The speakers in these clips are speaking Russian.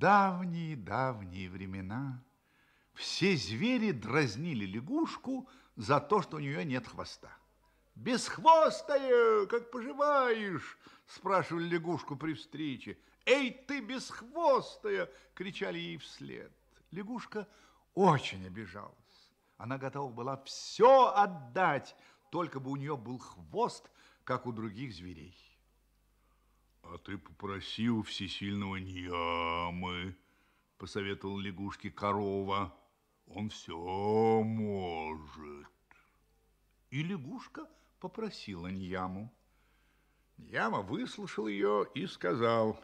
давние-давние времена все звери дразнили лягушку за то, что у нее нет хвоста. «Бесхвостая, как поживаешь?» – спрашивали лягушку при встрече. «Эй, ты бесхвостая!» – кричали ей вслед. Лягушка очень обижалась. Она готова была все отдать, только бы у нее был хвост, как у других зверей. А ты попроси у всесильного Ньямы, посоветовал лягушке корова. Он все может. И лягушка попросила Ньяму. Ньяма выслушал ее и сказал,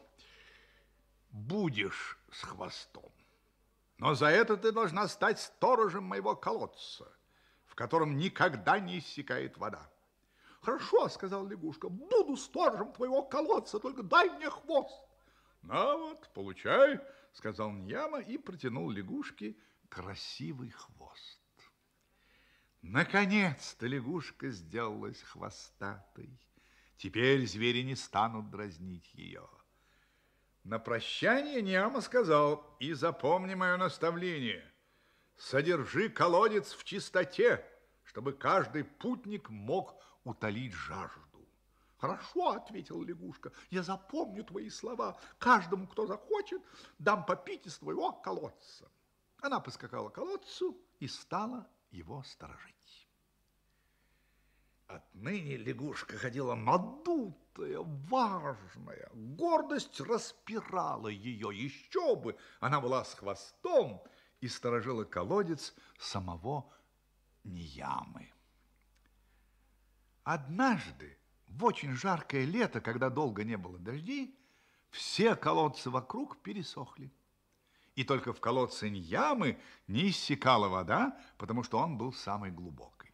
будешь с хвостом, но за это ты должна стать сторожем моего колодца, в котором никогда не иссякает вода. Хорошо, сказал лягушка, буду сторожем твоего колодца, только дай мне хвост. На вот, получай, сказал Ньяма и протянул лягушке красивый хвост. Наконец-то лягушка сделалась хвостатой. Теперь звери не станут дразнить ее. На прощание Ньяма сказал, и запомни мое наставление, содержи колодец в чистоте, чтобы каждый путник мог утолить жажду. Хорошо, ответила лягушка, я запомню твои слова. Каждому, кто захочет, дам попить из твоего колодца. Она поскакала к колодцу и стала его сторожить. Отныне лягушка ходила надутая, важная. Гордость распирала ее. Еще бы! Она была с хвостом и сторожила колодец самого Ниямы. Однажды, в очень жаркое лето, когда долго не было дождей, все колодцы вокруг пересохли. И только в колодце ямы не иссякала вода, потому что он был самый глубокий.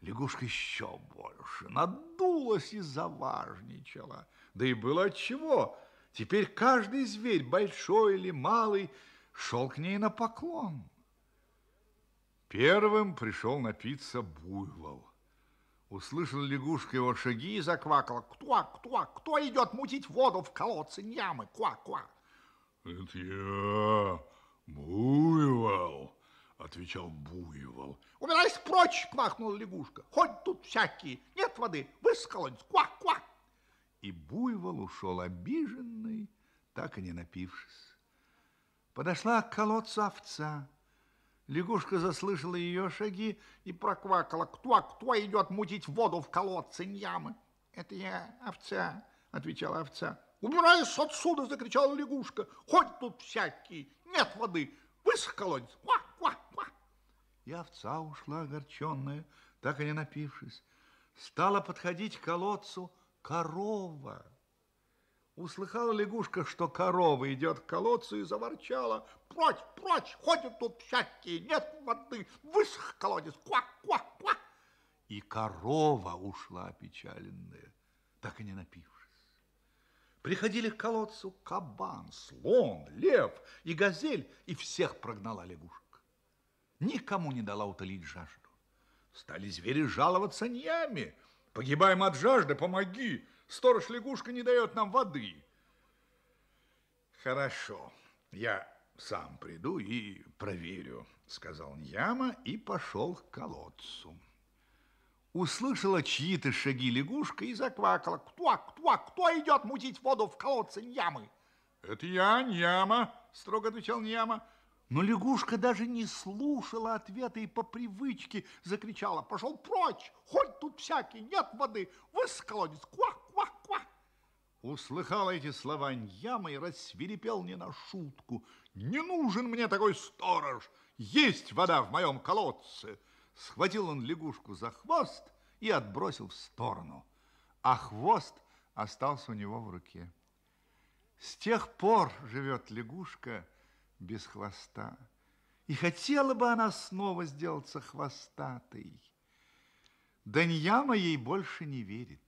Лягушка еще больше надулась и заважничала. Да и было отчего. Теперь каждый зверь, большой или малый, шел к ней на поклон. Первым пришел напиться буйвол – Услышал лягушка его шаги и заквакала. Кто, кто, кто идет мутить воду в колодце нямы? Ква, ква. Это я, буйвол, отвечал буйвол. Убирайся прочь, квакнула лягушка. Хоть тут всякие, нет воды, высохолонь, ква, ква. И буйвол ушел обиженный, так и не напившись. Подошла к колодцу овца Лягушка заслышала ее шаги и проквакала. «Кто, кто идет мутить воду в колодце ямы?» «Это я, овца», — отвечала овца. «Убирайся отсюда!» — закричала лягушка. «Ходят тут всякие, нет воды, высох колодец! Ква, ква, ква!» И овца ушла огорченная, так и не напившись. Стала подходить к колодцу корова. Услыхала лягушка, что корова идет к колодцу и заворчала. Прочь, прочь, ходят тут всякие, нет воды, высох колодец, квак, квак, квак. И корова ушла печаленная, так и не напившись. Приходили к колодцу кабан, слон, лев и газель, и всех прогнала лягушка. Никому не дала утолить жажду. Стали звери жаловаться ньями – Погибаем от жажды, помоги! Сторож-лягушка не дает нам воды. Хорошо, я сам приду и проверю, сказал Ньяма и пошел к колодцу. Услышала чьи-то шаги лягушка и заквакала. Кто, кто, кто идет мутить воду в колодце Ньямы? Это я, Ньяма, строго отвечал Ньяма. Но лягушка даже не слушала ответа и по привычке закричала. Пошел прочь, хоть тут всякий, нет воды, высколодец, ква-ква-ква. Услыхала эти слова Ньяма и рассвирепел не на шутку. Не нужен мне такой сторож, есть вода в моем колодце. Схватил он лягушку за хвост и отбросил в сторону, а хвост остался у него в руке. С тех пор живет лягушка – без хвоста. И хотела бы она снова сделаться хвостатой. Даньяма ей больше не верит.